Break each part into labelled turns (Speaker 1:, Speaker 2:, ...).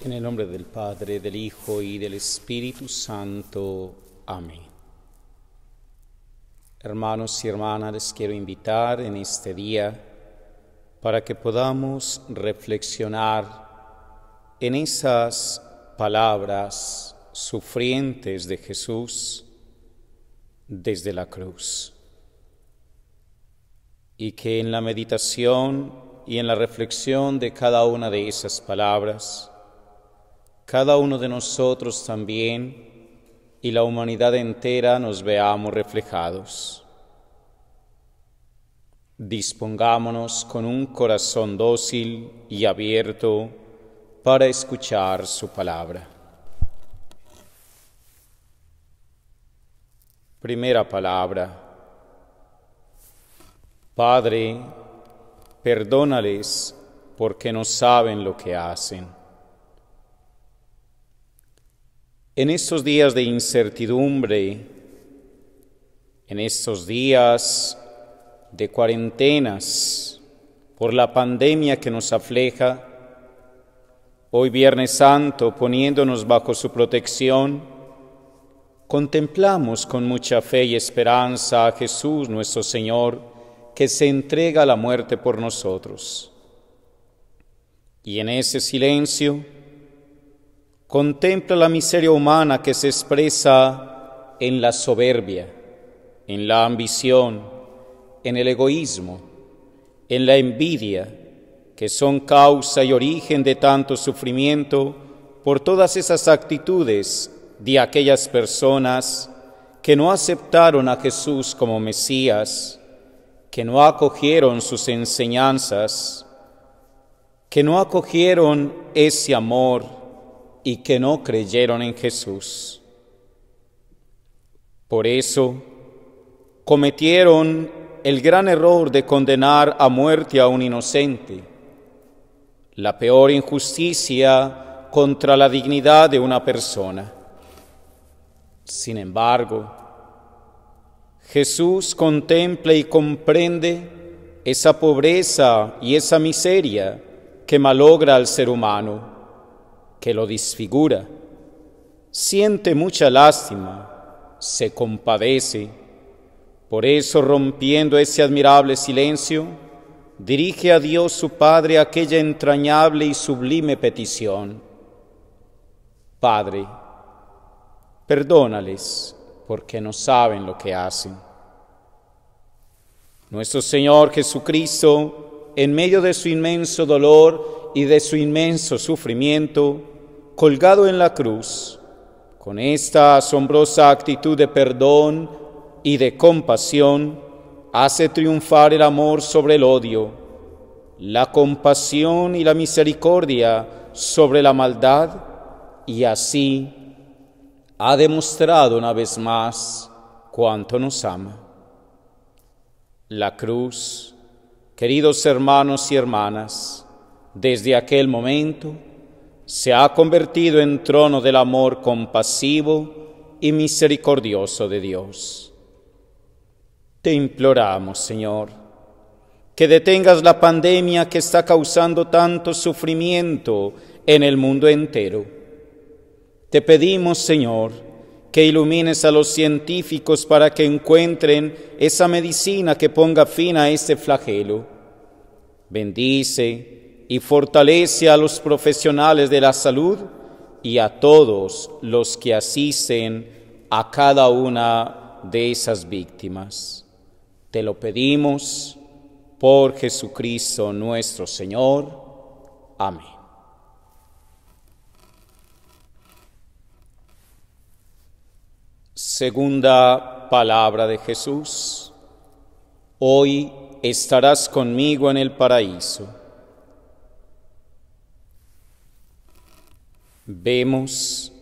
Speaker 1: En el nombre del Padre, del Hijo y del Espíritu Santo. Amén. Hermanos y hermanas, les quiero invitar en este día para que podamos reflexionar en esas palabras sufrientes de Jesús desde la cruz y que en la meditación y en la reflexión de cada una de esas palabras cada uno de nosotros también y la humanidad entera nos veamos reflejados. Dispongámonos con un corazón dócil y abierto para escuchar su palabra. Primera palabra. Padre, perdónales porque no saben lo que hacen. En estos días de incertidumbre, en estos días de cuarentenas por la pandemia que nos afleja, hoy Viernes Santo, poniéndonos bajo su protección, contemplamos con mucha fe y esperanza a Jesús nuestro Señor, que se entrega a la muerte por nosotros. Y en ese silencio, contempla la miseria humana que se expresa en la soberbia, en la ambición, en el egoísmo, en la envidia, que son causa y origen de tanto sufrimiento por todas esas actitudes de aquellas personas que no aceptaron a Jesús como Mesías, que no acogieron sus enseñanzas, que no acogieron ese amor y que no creyeron en Jesús. Por eso cometieron el gran error de condenar a muerte a un inocente, la peor injusticia contra la dignidad de una persona. Sin embargo, Jesús contempla y comprende esa pobreza y esa miseria que malogra al ser humano que lo disfigura. Siente mucha lástima, se compadece. Por eso, rompiendo ese admirable silencio, dirige a Dios su Padre aquella entrañable y sublime petición. Padre, perdónales porque no saben lo que hacen. Nuestro Señor Jesucristo, en medio de su inmenso dolor, y de su inmenso sufrimiento, colgado en la cruz, con esta asombrosa actitud de perdón y de compasión, hace triunfar el amor sobre el odio, la compasión y la misericordia sobre la maldad, y así ha demostrado una vez más cuánto nos ama. La cruz, queridos hermanos y hermanas, desde aquel momento se ha convertido en trono del amor compasivo y misericordioso de Dios. Te imploramos, Señor, que detengas la pandemia que está causando tanto sufrimiento en el mundo entero. Te pedimos, Señor, que ilumines a los científicos para que encuentren esa medicina que ponga fin a este flagelo. Bendice y fortalece a los profesionales de la salud y a todos los que asisten a cada una de esas víctimas. Te lo pedimos por Jesucristo nuestro Señor. Amén. Segunda palabra de Jesús. Hoy estarás conmigo en el paraíso. Vemos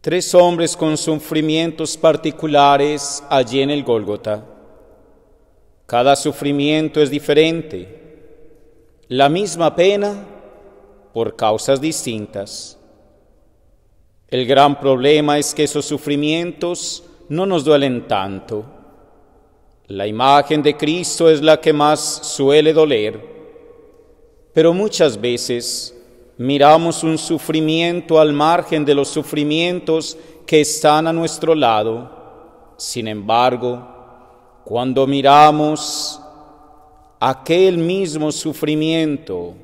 Speaker 1: tres hombres con sufrimientos particulares allí en el Gólgota. Cada sufrimiento es diferente, la misma pena por causas distintas. El gran problema es que esos sufrimientos no nos duelen tanto. La imagen de Cristo es la que más suele doler, pero muchas veces miramos un sufrimiento al margen de los sufrimientos que están a nuestro lado. Sin embargo, cuando miramos aquel mismo sufrimiento,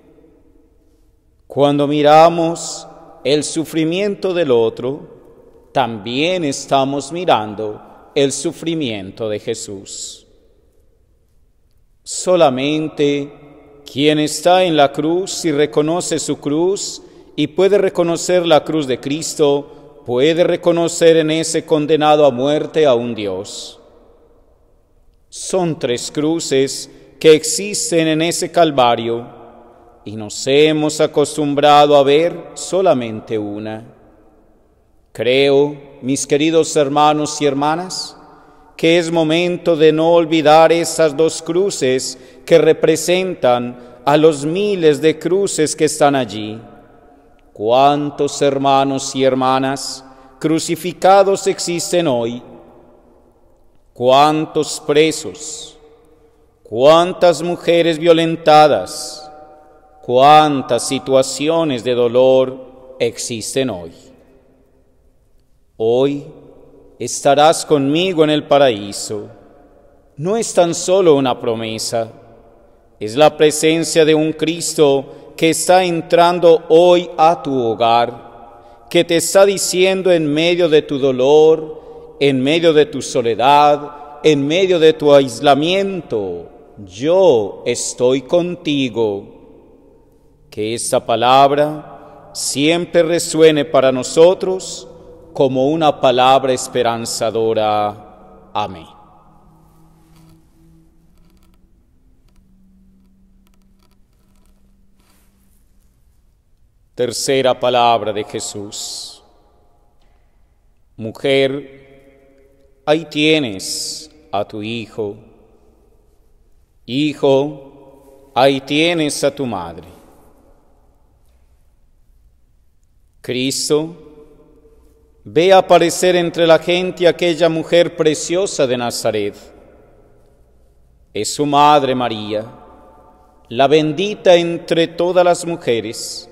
Speaker 1: cuando miramos el sufrimiento del otro, también estamos mirando el sufrimiento de Jesús. Solamente quien está en la cruz y reconoce su cruz y puede reconocer la cruz de Cristo, puede reconocer en ese condenado a muerte a un Dios. Son tres cruces que existen en ese Calvario y nos hemos acostumbrado a ver solamente una. Creo, mis queridos hermanos y hermanas, que es momento de no olvidar esas dos cruces que representan a los miles de cruces que están allí. ¿Cuántos hermanos y hermanas crucificados existen hoy? ¿Cuántos presos? ¿Cuántas mujeres violentadas? ¿Cuántas situaciones de dolor existen hoy? Hoy estarás conmigo en el paraíso. No es tan solo una promesa es la presencia de un Cristo que está entrando hoy a tu hogar, que te está diciendo en medio de tu dolor, en medio de tu soledad, en medio de tu aislamiento, yo estoy contigo. Que esta palabra siempre resuene para nosotros como una palabra esperanzadora. Amén. Tercera palabra de Jesús. Mujer, ahí tienes a tu hijo. Hijo, ahí tienes a tu madre. Cristo ve aparecer entre la gente aquella mujer preciosa de Nazaret. Es su madre María, la bendita entre todas las mujeres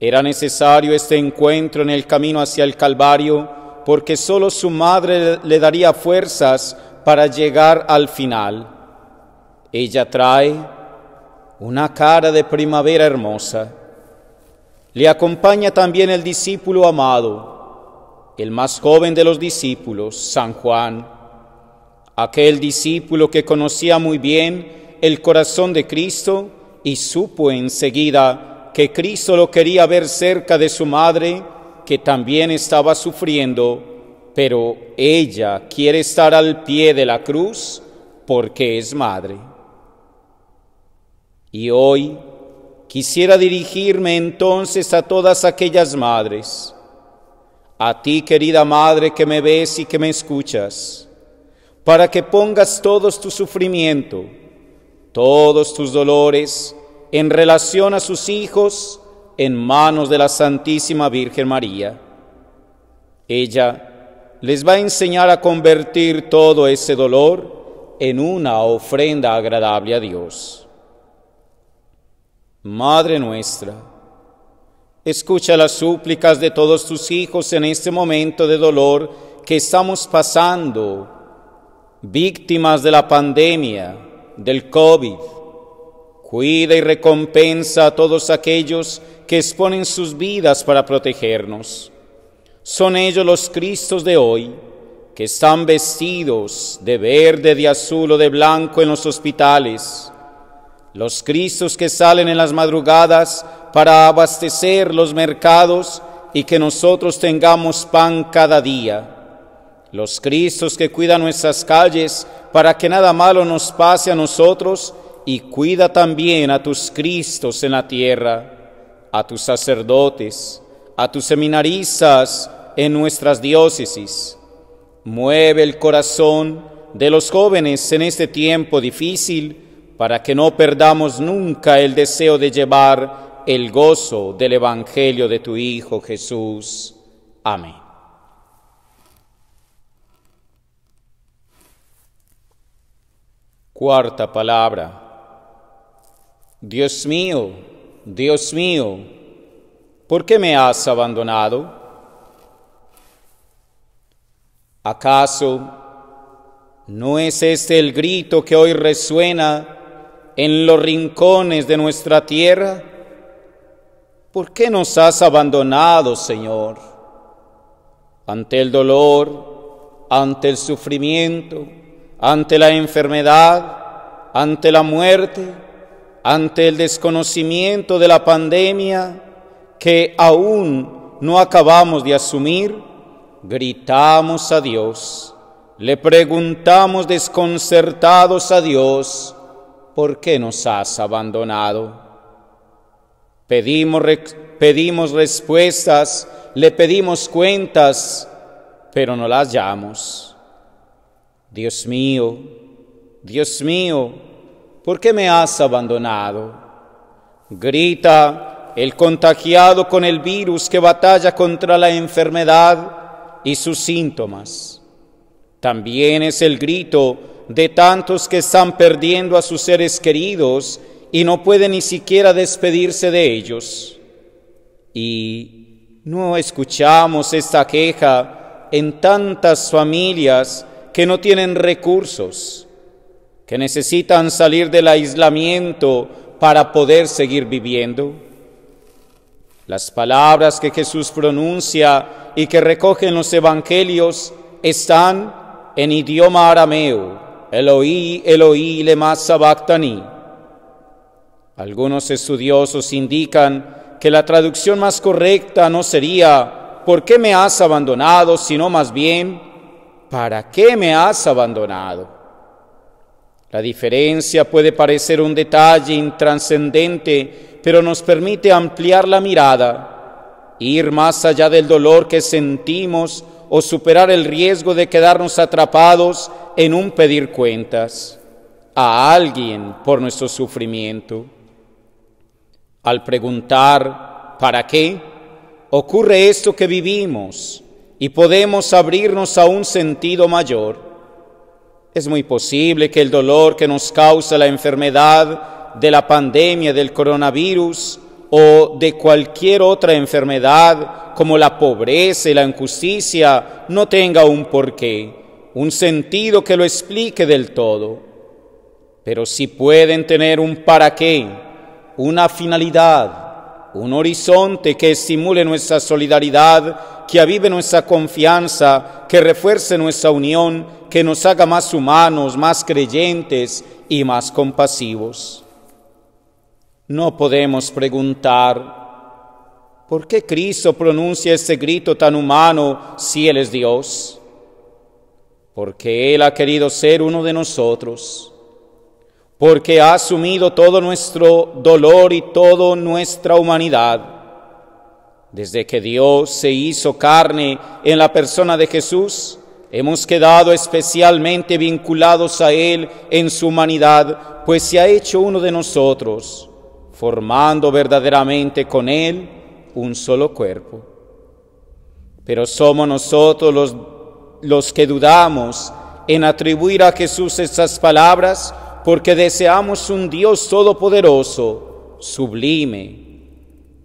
Speaker 1: era necesario este encuentro en el camino hacia el Calvario porque solo su madre le daría fuerzas para llegar al final. Ella trae una cara de primavera hermosa. Le acompaña también el discípulo amado, el más joven de los discípulos, San Juan, aquel discípulo que conocía muy bien el corazón de Cristo y supo enseguida que Cristo lo quería ver cerca de su madre, que también estaba sufriendo, pero ella quiere estar al pie de la cruz porque es madre. Y hoy quisiera dirigirme entonces a todas aquellas madres, a ti querida madre que me ves y que me escuchas, para que pongas todos tu sufrimiento, todos tus dolores, en relación a sus hijos en manos de la Santísima Virgen María. Ella les va a enseñar a convertir todo ese dolor en una ofrenda agradable a Dios. Madre nuestra, escucha las súplicas de todos tus hijos en este momento de dolor que estamos pasando, víctimas de la pandemia, del COVID Cuida y recompensa a todos aquellos que exponen sus vidas para protegernos. Son ellos los Cristos de hoy, que están vestidos de verde, de azul o de blanco en los hospitales. Los Cristos que salen en las madrugadas para abastecer los mercados y que nosotros tengamos pan cada día. Los Cristos que cuidan nuestras calles para que nada malo nos pase a nosotros y cuida también a tus Cristos en la tierra, a tus sacerdotes, a tus seminaristas en nuestras diócesis. Mueve el corazón de los jóvenes en este tiempo difícil para que no perdamos nunca el deseo de llevar el gozo del Evangelio de tu Hijo Jesús. Amén. Cuarta palabra Dios mío, Dios mío, ¿por qué me has abandonado? ¿Acaso no es este el grito que hoy resuena en los rincones de nuestra tierra? ¿Por qué nos has abandonado, Señor? Ante el dolor, ante el sufrimiento, ante la enfermedad, ante la muerte, ante el desconocimiento de la pandemia que aún no acabamos de asumir, gritamos a Dios, le preguntamos desconcertados a Dios, ¿por qué nos has abandonado? Pedimos, respuestas, le pedimos cuentas, pero no las hallamos. Dios mío, Dios mío, ¿por qué me has abandonado? Grita el contagiado con el virus que batalla contra la enfermedad y sus síntomas. También es el grito de tantos que están perdiendo a sus seres queridos y no pueden ni siquiera despedirse de ellos. Y no escuchamos esta queja en tantas familias que no tienen recursos que necesitan salir del aislamiento para poder seguir viviendo. Las palabras que Jesús pronuncia y que recogen los evangelios están en idioma arameo, Eloí, Eloí, lema sabactani. Algunos estudiosos indican que la traducción más correcta no sería ¿por qué me has abandonado?, sino más bien ¿para qué me has abandonado? La diferencia puede parecer un detalle intrascendente, pero nos permite ampliar la mirada, ir más allá del dolor que sentimos o superar el riesgo de quedarnos atrapados en un pedir cuentas a alguien por nuestro sufrimiento. Al preguntar, ¿para qué? Ocurre esto que vivimos y podemos abrirnos a un sentido mayor. Es muy posible que el dolor que nos causa la enfermedad de la pandemia del coronavirus o de cualquier otra enfermedad como la pobreza y la injusticia no tenga un porqué, un sentido que lo explique del todo. Pero sí pueden tener un para qué, una finalidad, un horizonte que estimule nuestra solidaridad, que avive nuestra confianza, que refuerce nuestra unión, que nos haga más humanos, más creyentes y más compasivos. No podemos preguntar, ¿por qué Cristo pronuncia ese grito tan humano si Él es Dios? Porque Él ha querido ser uno de nosotros porque ha asumido todo nuestro dolor y toda nuestra humanidad. Desde que Dios se hizo carne en la persona de Jesús, hemos quedado especialmente vinculados a Él en su humanidad, pues se ha hecho uno de nosotros, formando verdaderamente con Él un solo cuerpo. Pero somos nosotros los, que dudamos en atribuir a Jesús estas palabras, porque deseamos un Dios todopoderoso, sublime,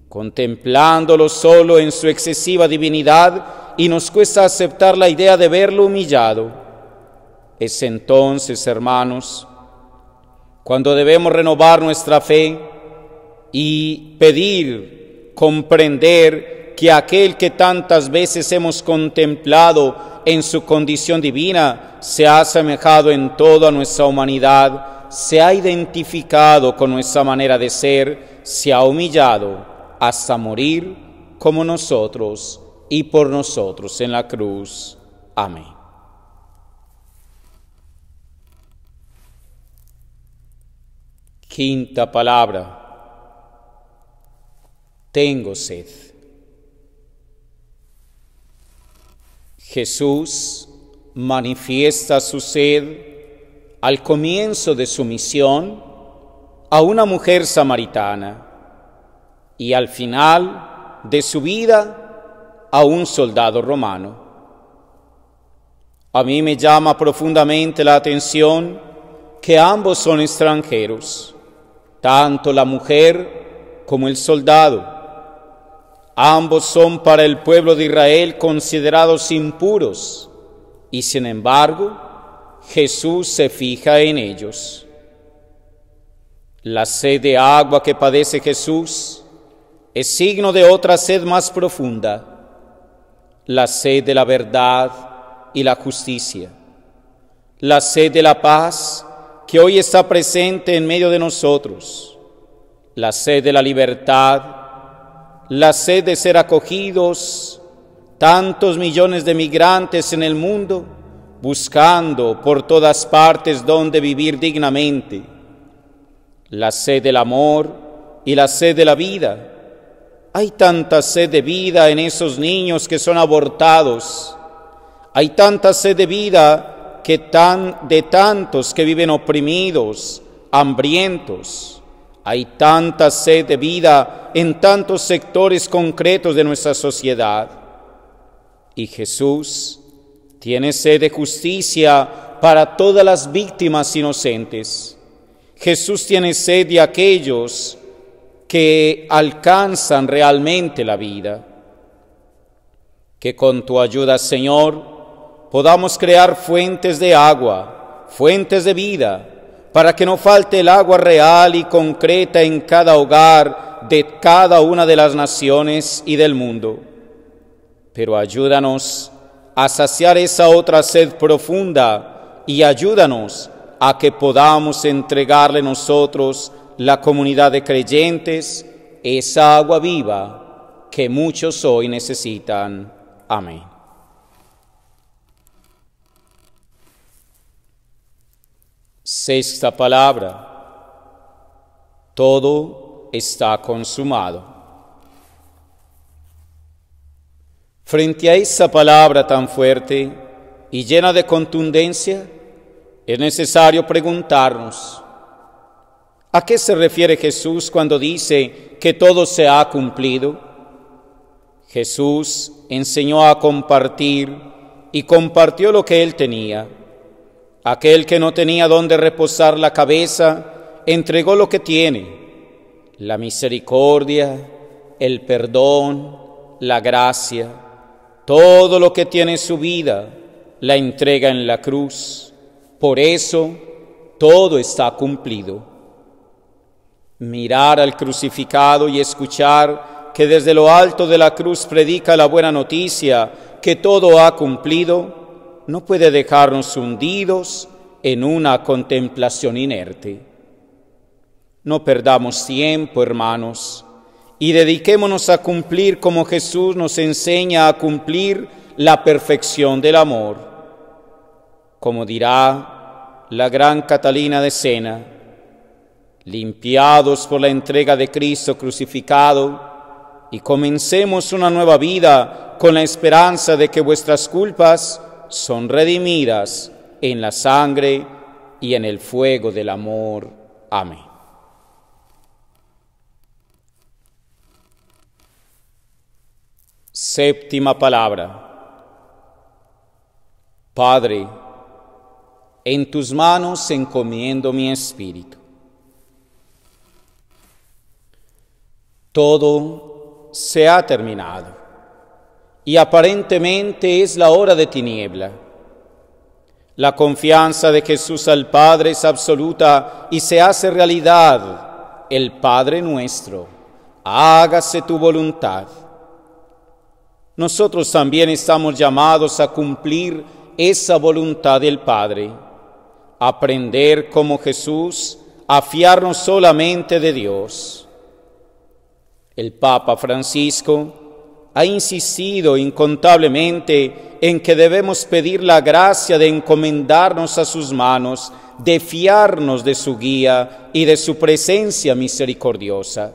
Speaker 1: contemplándolo solo en su excesiva divinidad y nos cuesta aceptar la idea de verlo humillado. Es entonces, hermanos, cuando debemos renovar nuestra fe y pedir, comprender que aquel que tantas veces hemos contemplado en su condición divina, se ha asemejado en toda nuestra humanidad, se ha identificado con nuestra manera de ser, se ha humillado hasta morir como nosotros y por nosotros en la cruz. Amén. Quinta palabra. Tengo sed. Jesús manifiesta su sed al comienzo de su misión a una mujer samaritana y al final de su vida a un soldado romano. A mí me llama profundamente la atención que ambos son extranjeros, tanto la mujer como el soldado Ambos son para el pueblo de Israel considerados impuros y sin embargo Jesús se fija en ellos. La sed de agua que padece Jesús es signo de otra sed más profunda, la sed de la verdad y la justicia, la sed de la paz que hoy está presente en medio de nosotros, la sed de la libertad la sed de ser acogidos, tantos millones de migrantes en el mundo, buscando por todas partes donde vivir dignamente, la sed del amor y la sed de la vida. Hay tanta sed de vida en esos niños que son abortados, hay tanta sed de vida que tan, de tantos que viven oprimidos, hambrientos. Hay tanta sed de vida en tantos sectores concretos de nuestra sociedad. Y Jesús tiene sed de justicia para todas las víctimas inocentes. Jesús tiene sed de aquellos que alcanzan realmente la vida. Que con tu ayuda, Señor, podamos crear fuentes de agua, fuentes de vida, para que no falte el agua real y concreta en cada hogar de cada una de las naciones y del mundo. Pero ayúdanos a saciar esa otra sed profunda y ayúdanos a que podamos entregarle nosotros, la comunidad de creyentes, esa agua viva que muchos hoy necesitan. Amén. Sexta palabra, todo está consumado. Frente a esa palabra tan fuerte y llena de contundencia, es necesario preguntarnos, ¿a qué se refiere Jesús cuando dice que todo se ha cumplido? Jesús enseñó a compartir y compartió lo que él tenía Aquel que no tenía dónde reposar la cabeza, entregó lo que tiene, la misericordia, el perdón, la gracia, todo lo que tiene su vida, la entrega en la cruz. Por eso todo está cumplido. Mirar al crucificado y escuchar que desde lo alto de la cruz predica la buena noticia, que todo ha cumplido, no puede dejarnos hundidos en una contemplación inerte. No perdamos tiempo, hermanos, y dediquémonos a cumplir como Jesús nos enseña a cumplir la perfección del amor. Como dirá la gran Catalina de Sena, limpiados por la entrega de Cristo crucificado, y comencemos una nueva vida con la esperanza de que vuestras culpas son redimidas en la sangre y en el fuego del amor. Amén. Séptima palabra. Padre, en tus manos encomiendo mi espíritu. Todo se ha terminado y aparentemente es la hora de tiniebla. La confianza de Jesús al Padre es absoluta y se hace realidad. El Padre nuestro, hágase tu voluntad. Nosotros también estamos llamados a cumplir esa voluntad del Padre, aprender como Jesús, a fiarnos solamente de Dios. El Papa Francisco ha insistido incontablemente en que debemos pedir la gracia de encomendarnos a sus manos, de fiarnos de su guía y de su presencia misericordiosa.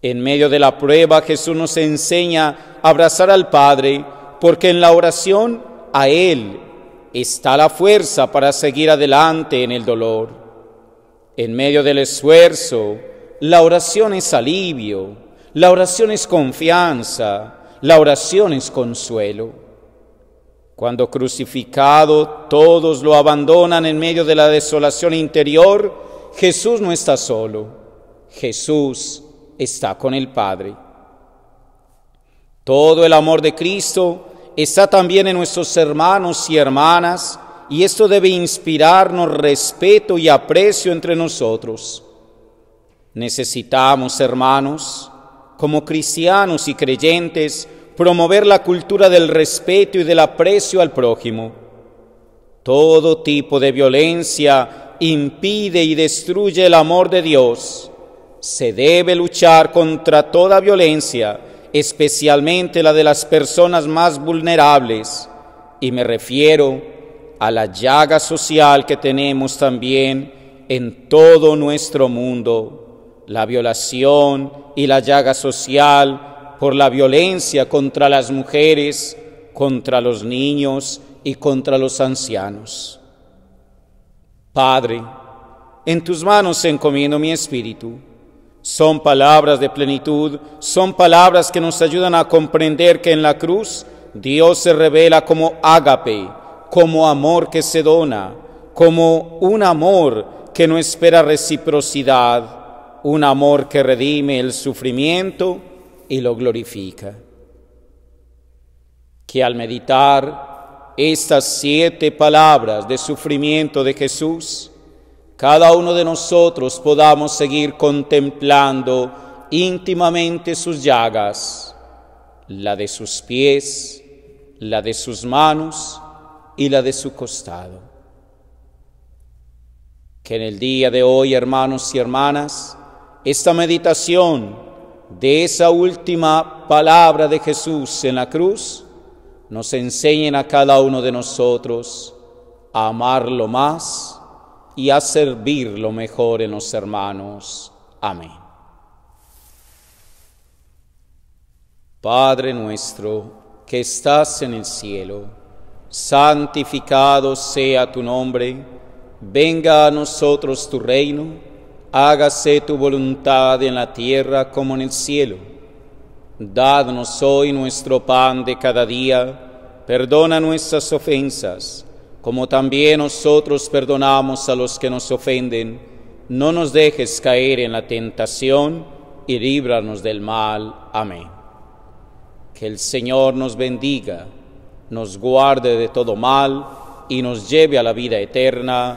Speaker 1: En medio de la prueba Jesús nos enseña a abrazar al Padre, porque en la oración a Él está la fuerza para seguir adelante en el dolor. En medio del esfuerzo, la oración es alivio la oración es confianza, la oración es consuelo. Cuando crucificado todos lo abandonan en medio de la desolación interior, Jesús no está solo, Jesús está con el Padre. Todo el amor de Cristo está también en nuestros hermanos y hermanas y esto debe inspirarnos respeto y aprecio entre nosotros. Necesitamos, hermanos, como cristianos y creyentes, promover la cultura del respeto y del aprecio al prójimo. Todo tipo de violencia impide y destruye el amor de Dios. Se debe luchar contra toda violencia, especialmente la de las personas más vulnerables, y me refiero a la llaga social que tenemos también en todo nuestro mundo la violación y la llaga social por la violencia contra las mujeres, contra los niños y contra los ancianos. Padre, en tus manos encomiendo mi espíritu. Son palabras de plenitud, son palabras que nos ayudan a comprender que en la cruz Dios se revela como ágape, como amor que se dona, como un amor que no espera reciprocidad un amor que redime el sufrimiento y lo glorifica. Que al meditar estas siete palabras de sufrimiento de Jesús, cada uno de nosotros podamos seguir contemplando íntimamente sus llagas, la de sus pies, la de sus manos y la de su costado. Que en el día de hoy, hermanos y hermanas, esta meditación de esa última palabra de Jesús en la cruz nos enseñen a cada uno de nosotros a amarlo más y a servirlo mejor en los hermanos. Amén. Padre nuestro que estás en el cielo, santificado sea tu nombre, venga a nosotros tu reino hágase tu voluntad en la tierra como en el cielo. Dadnos hoy nuestro pan de cada día, perdona nuestras ofensas, como también nosotros perdonamos a los que nos ofenden. No nos dejes caer en la tentación y líbranos del mal. Amén. Que el Señor nos bendiga, nos guarde de todo mal y nos lleve a la vida eterna.